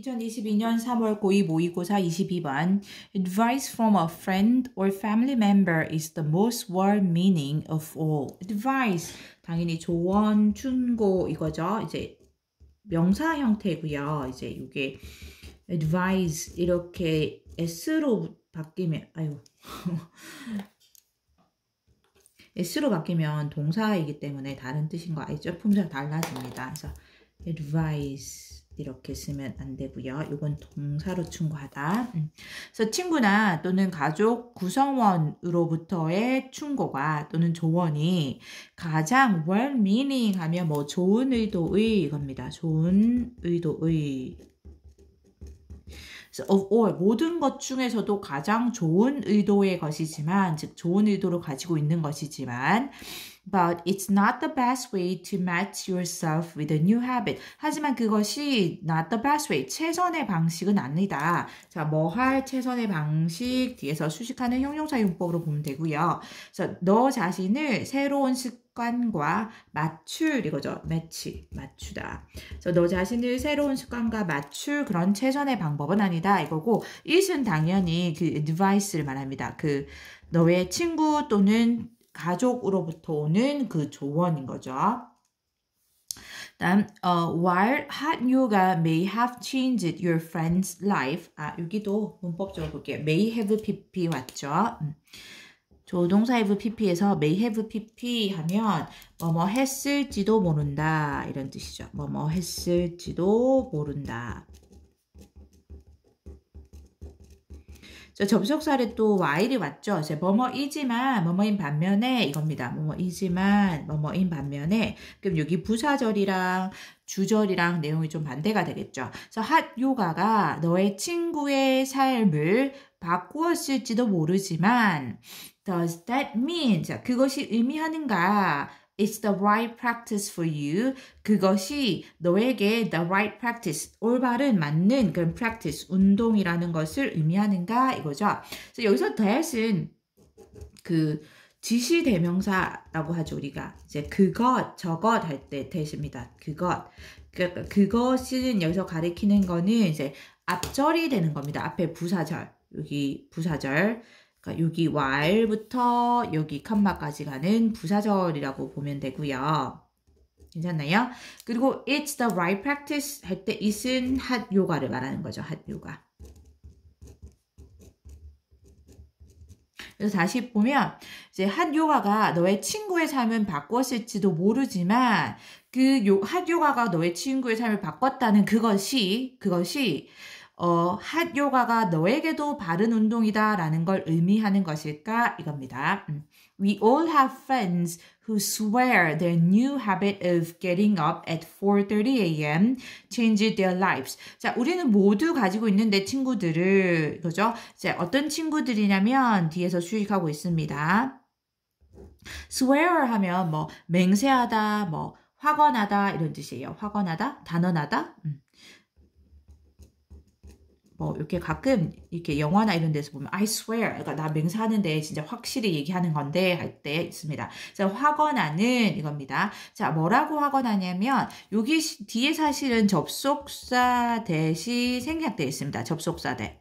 2022년 3월 고2 모의고사 22반 Advice from a friend or family member is the most well-meaning of all. Advice 당연히 조언, 충고 이거죠. 이제 명사 형태고요. 이제 이게 advice 이렇게 s로 바뀌면 아유 s로 바뀌면 동사이기 때문에 다른 뜻인 거 알죠? 품절 달라집니다. 그래서 advice 이렇게 쓰면 안 되고요. 이건 동사로 충고하다. 음. 그래서 친구나 또는 가족 구성원으로부터의 충고가 또는 조언이 가장 well-meaning 하면 뭐 좋은 의도의 겁니다 좋은 의도의 of all 모든 것 중에서도 가장 좋은 의도의 것이지만 즉 좋은 의도로 가지고 있는 것이지만 but it's not the best way to match yourself with a new habit. 하지만 그것이 not the best way. 최선의 방식은 아니다. 자, 뭐 할 최선의 방식 뒤에서 수식하는 형용사 용법으로 보면 되고요. 그래서 너 자신을 새로운 습관과 맞출 이거죠. 매치, 맞추다. 그래서 너 자신을 새로운 습관과 맞출 그런 최선의 방법은 아니다 이거고 이은 당연히 그 advice를 말합니다. 그 너의 친구 또는 가족으로부터 오는 그 조언인 거죠. 다음, uh, while hot yoga may have changed your friend's life. 아, 여기도 문법적으로 볼게요. may have pp 왔죠. 조동사 have pp에서 may have pp 하면 뭐 뭐 했을지도 모른다. 이런 뜻이죠. 뭐 뭐 했을지도 모른다. 자, 접속 사례 또 while이 왔죠. 이제 뭐뭐이지만 뭐뭐인 반면에 이겁니다. 뭐뭐이지만 뭐뭐인 반면에 그럼 여기 부사절이랑 주절이랑 내용이 좀 반대가 되겠죠. 그래서 핫 요가가 너의 친구의 삶을 바꾸었을지도 모르지만 does that mean? 자, 그것이 의미하는가? It's the right practice for you. 그것이 너에게 the right practice, 올바른 맞는 그런 practice, 운동이라는 것을 의미하는가 이거죠. 그래서 여기서 that은 그 지시 대명사라고 하죠 우리가 이제 그것 저것 할 때 that입니다. 그것 그, 그것은 여기서 가리키는 거는 이제 앞절이 되는 겁니다. 앞에 부사절 여기 부사절 그러니까 여기 while부터 여기 컴마까지 가는 부사절이라고 보면 되고요. 괜찮나요? 그리고 it's the right practice 할 때 it은 o g a 를 말하는 거죠. hot yoga. 그래서 다시 보면 이제 핫 요가가 너의 친구의 삶을 바꿨을지도 모르지만 그핫 요가가 너의 친구의 삶을 바꿨다는 그것이 그것이 어, 핫 요가가 너에게도 바른 운동이다 라는 걸 의미하는 것일까? 이겁니다. 음. We all have friends who swear their new habit of getting up at 4:30 a.m. changed their lives. 자, 우리는 모두 가지고 있는 내 친구들을 그죠? 자, 어떤 친구들이냐면 뒤에서 수익하고 있습니다. swear 하면 뭐 맹세하다, 뭐 화건하다 이런 뜻이에요. 화건하다, 단언하다. 음. 뭐 이렇게 가끔 이렇게 영화나 이런 데서 보면 I swear 그러니까 나 맹세하는데 진짜 확실히 얘기하는 건데 할 때 있습니다. 자 화건하는 이겁니다. 자 뭐라고 화건하냐면 여기 뒤에 사실은 접속사 대시 생략되어 있습니다. 접속사 대.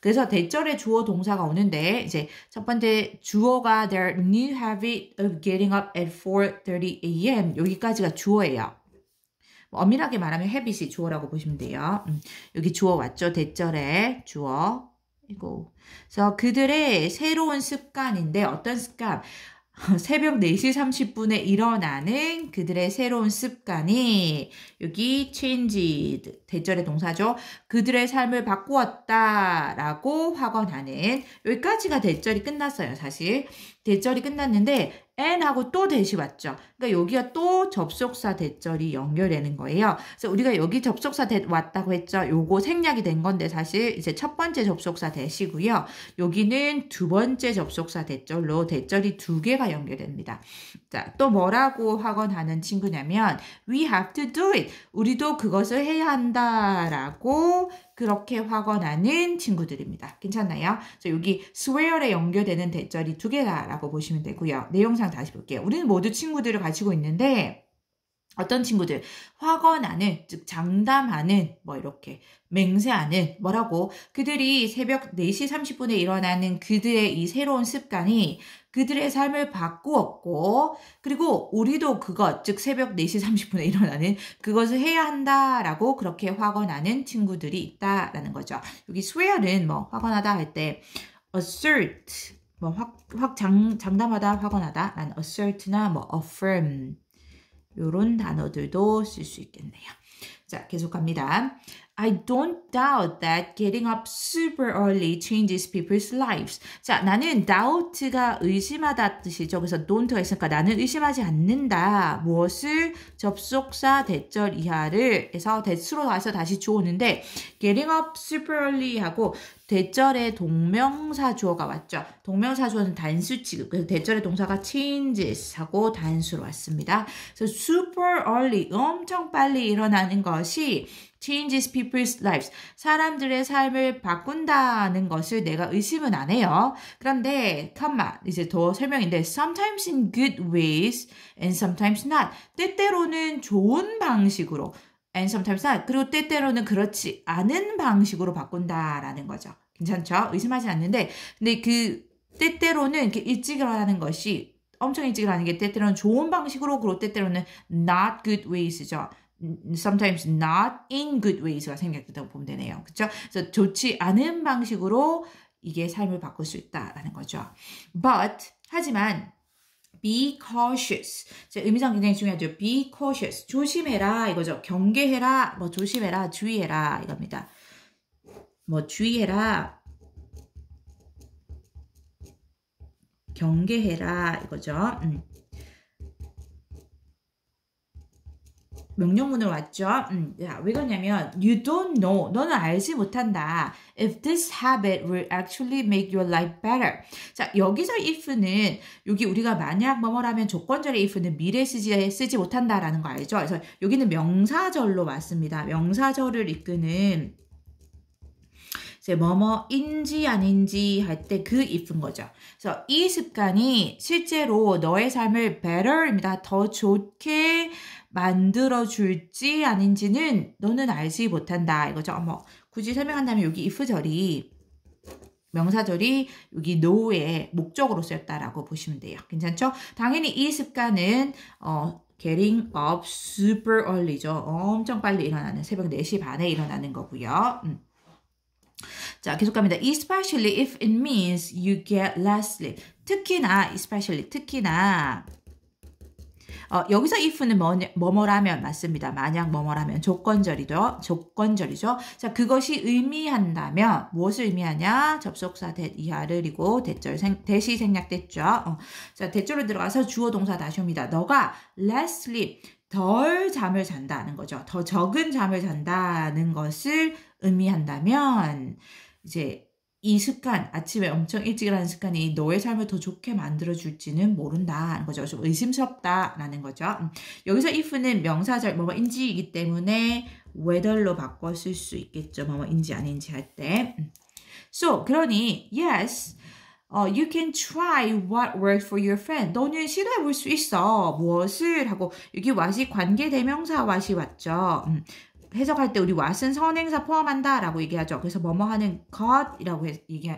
그래서 대절에 주어 동사가 오는데 이제 첫 번째 주어가 their new habit of getting up at 4:30 a.m. 여기까지가 주어예요. 엄밀하게 말하면 헤빗이 주어라고 보시면 돼요. 음, 여기 주어 왔죠? 대절에 주어. 이거. 그래서 그들의 새로운 습관인데 어떤 습관? 새벽 4시 30분에 일어나는 그들의 새로운 습관이 여기 change 대절의 동사죠. 그들의 삶을 바꾸었다라고 확언하는 여기까지가 대절이 끝났어요, 사실. 대절이 끝났는데 n 하고 또 대시 왔죠. 그러니까 여기가 또 접속사 대절이 연결되는 거예요. 그래서 우리가 여기 접속사 대 왔다고 했죠. 요거 생략이 된 건데 사실 이제 첫 번째 접속사 대시고요. 여기는 두 번째 접속사 대절로 대절이 두 개가 연결됩니다. 자, 또 뭐라고 하건 하는 친구냐면 we have to do it. 우리도 그것을 해야 한다라고 그렇게 화가 나는 친구들입니다. 괜찮나요? 그래서 여기 swear에 연결되는 대절이 두 개다라고 보시면 되고요. 내용상 다시 볼게요. 우리는 모두 친구들을 가지고 있는데 어떤 친구들 화가 나는 즉 장담하는 뭐 이렇게 맹세하는 뭐라고 그들이 새벽 4시 30분에 일어나는 그들의 이 새로운 습관이 그들의 삶을 바꾸었고, 그리고 우리도 그것, 즉 새벽 4시 30분에 일어나는 그것을 해야 한다라고 그렇게 화건하는 친구들이 있다라는 거죠. 여기 swear은 뭐 화건하다 할 때 assert, 뭐 확, 확 장, 장담하다, 화건하다, 난 assert나 뭐 affirm, 요런 단어들도 쓸 수 있겠네요. 자, 계속 합니다 I don't doubt that getting up super early changes people's lives. 자, 나는 doubt가 의심하다 뜻이죠. 그래서 d o n t 했 있으니까 나는 의심하지 않는다. 무엇을 접속사 대절 이하를 해서 대수로 가서 다시 주오는데 getting up super early 하고 대절의 동명사 주어가 왔죠. 동명사 주어는 단수 취급. 그래서 대절의 동사가 changes 하고 단수로 왔습니다. 그래서 super early, 엄청 빨리 일어나는 것이 changes people's lives. 사람들의 삶을 바꾼다는 것을 내가 의심은 안 해요. 그런데, 컴마, 이제 더 설명인데, sometimes in good ways and sometimes not. 때때로는 좋은 방식으로, and sometimes not. 그리고 때때로는 그렇지 않은 방식으로 바꾼다라는 거죠. 괜찮죠? 의심하지 않는데 근데 그 때때로는 이렇게 일찍 을하는 것이 엄청 일찍 을하는게 때때로는 좋은 방식으로 그리고 때때로는 not good ways죠. sometimes not in good ways가 생겼다고 보면 되네요. 그쵸 그래서 좋지 않은 방식으로 이게 삶을 바꿀 수 있다라는 거죠. But 하지만 be cautious. 의미상 굉장히 중요하죠. be cautious. 조심해라 이거죠. 경계해라, 뭐 조심해라, 주의해라 이겁니다. 뭐 주의해라, 경계해라 이거죠. 음. 명령문으로 왔죠. 음, 자, 왜 그러냐면 you don't know 너는 알지 못한다. If this habit will actually make your life better. 자, 여기서 if는 여기 우리가 만약 뭐뭐라면 조건절의 if는 미래 시제에 쓰지 못한다라는 거 알죠? 그래서 여기는 명사절로 왔습니다. 명사절을 이끄는 이제 뭐뭐인지 아닌지 할 때 그 if인 거죠. 그래서 이 습관이 실제로 너의 삶을 better입니다. 더 좋게 만들어줄지 아닌지는 너는 알지 못한다. 이거죠. 어 굳이 설명한다면 여기 if절이 명사절이 여기 no의 목적으로 쓰였다라고 보시면 돼요. 괜찮죠? 당연히 이 습관은 어, getting up super early죠. 엄청 빨리 일어나는 새벽 4시 반에 일어나는 거고요. 음. 자, 계속 갑니다. especially if it means you get less sleep. 특히나 especially 특히나 어, 여기서 if는 뭐, 뭐뭐라면 맞습니다. 만약 뭐뭐라면 조건절이죠. 조건절이죠. 자, 그것이 의미한다면 무엇을 의미하냐? 접속사 대 이하를이고 대절 생, 대시 생략됐죠. 어. 자, 대절로 들어가서 주어 동사 다시 옵니다. 너가 less sleep 덜 잠을 잔다는 거죠. 더 적은 잠을 잔다는 것을 의미한다면 이제 이 습관, 아침에 엄청 일찍 일하는 습관이 너의 삶을 더 좋게 만들어줄지는 모른다. 거죠. 좀 의심스럽다라는 거죠. 음, 여기서 if는 명사절, 뭐뭐인지이기 때문에 whether로 바꿨을수 있겠죠. 뭐뭐인지 아닌지 할 때. 음, so, 그러니, yes. 어, you can try what w o r k s for your friend. 너는 시도해볼 수 있어. 무엇을? 하고, 여기 what이 관계 대명사 what이 왔죠. 음, 해석할 때 우리 왓은 선행사 포함한다라고 얘기하죠. 그래서 뭐뭐 하는 것이라고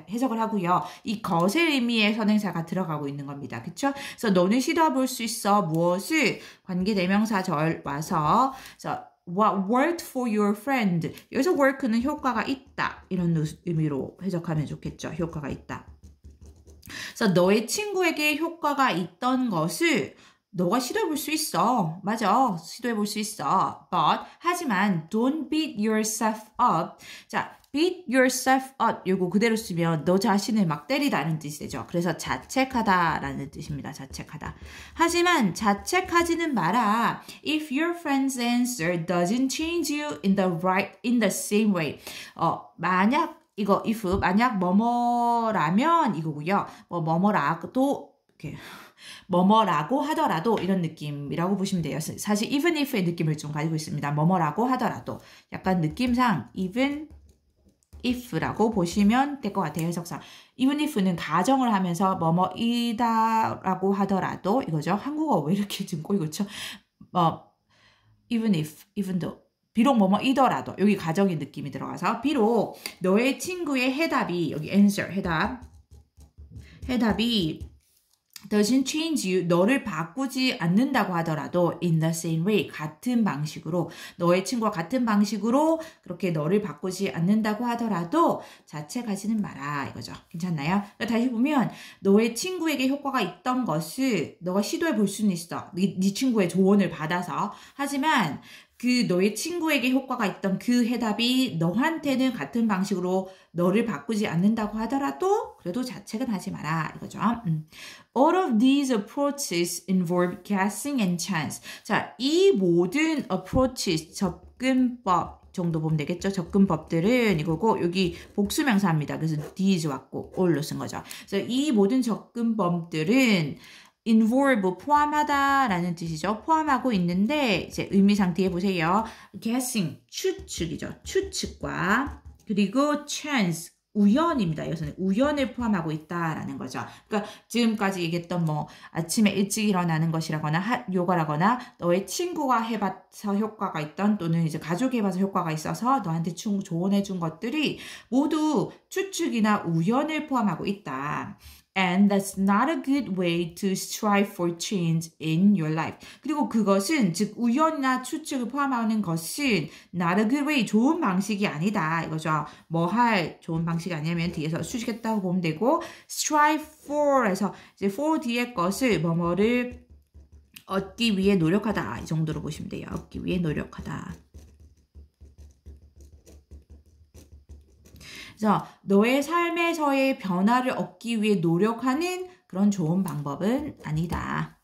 해석을 하고요. 이 것의 의미의 선행사가 들어가고 있는 겁니다. 그쵸? 그래서 너는 시도해 볼 수 있어. 무엇을? 관계대명사 네 절 와서 what worked for your friend. 여기서 work는 효과가 있다. 이런 의미로 해석하면 좋겠죠. 효과가 있다. 그래서 너의 친구에게 효과가 있던 것을 너가 시도해볼 수 있어. 맞아. 시도해볼 수 있어. But, 하지만 don't beat yourself up. 자, beat yourself up 요거 그대로 쓰면 너 자신을 막 때리다는 뜻이 되죠. 그래서 자책하다라는 뜻입니다. 자책하다. 하지만 자책하지는 마라. If your friend's answer doesn't change you in the right in the same way. 어, 만약 이거 if 만약 뭐뭐라면 이거고요. 뭐 뭐뭐라도 이렇게 뭐뭐라고 하더라도 이런 느낌이라고 보시면 돼요. 사실 even if의 느낌을 좀 가지고 있습니다. 뭐뭐라고 하더라도 약간 느낌상 even if라고 보시면 될 것 같아요. 해석상 even if는 가정을 하면서 뭐뭐이다라고 하더라도 이거죠. 한국어 왜 이렇게 지금 꼬이고 있죠? 뭐 even if, even though 비록 뭐뭐이더라도 여기 가정의 느낌이 들어가서 비록 너의 친구의 해답이 여기 answer 해답 해답이 doesn't change you 너를 바꾸지 않는다고 하더라도 in the same way 같은 방식으로 너의 친구와 같은 방식으로 그렇게 너를 바꾸지 않는다고 하더라도 자책하지는 마라 이거죠. 괜찮나요? 그러니까 다시 보면 너의 친구에게 효과가 있던 것을 너가 시도해 볼 수는 있어. 네, 네 친구의 조언을 받아서 하지만 그 너의 친구에게 효과가 있던 그 해답이 너한테는 같은 방식으로 너를 바꾸지 않는다고 하더라도 그래도 자책은 하지 마라 이거죠. 음. All of these approaches involve guessing and chance. 자, 이 모든 approaches 접근법 정도 보면 되겠죠. 접근법들은 이거고 여기 복수명사입니다. 그래서 these 왔고 all로 쓴 거죠. 그래서 이 모든 접근법들은 involve 포함하다라는 뜻이죠. 포함하고 있는데 이제 의미상 뒤에 보세요. guessing 추측이죠. 추측과 그리고 chance 우연입니다. 여기서는 우연을 포함하고 있다라는 거죠. 그러니까 지금까지 얘기했던 뭐 아침에 일찍 일어나는 것이라거나 하, 요가라거나 너의 친구가 해봐서 효과가 있던 또는 이제 가족이 해봐서 효과가 있어서 너한테 조언해준 것들이 모두 추측이나 우연을 포함하고 있다. And that's not a good way to strive for change in your life. 그리고 그것은 즉 우연이나 추측을 포함하는 것은 not a good way 좋은 방식이 아니다 이거죠. 뭐 할 좋은 방식이 아니면 뒤에서 수식했다고 보면 되고 strive for에서 이제 for 뒤에 것을 뭐뭐를 얻기 위해 노력하다 이 정도로 보시면 돼요. 얻기 위해 노력하다. 그래서 너의 삶에서의 변화를 얻기 위해 노력하는 그런 좋은 방법은 아니다.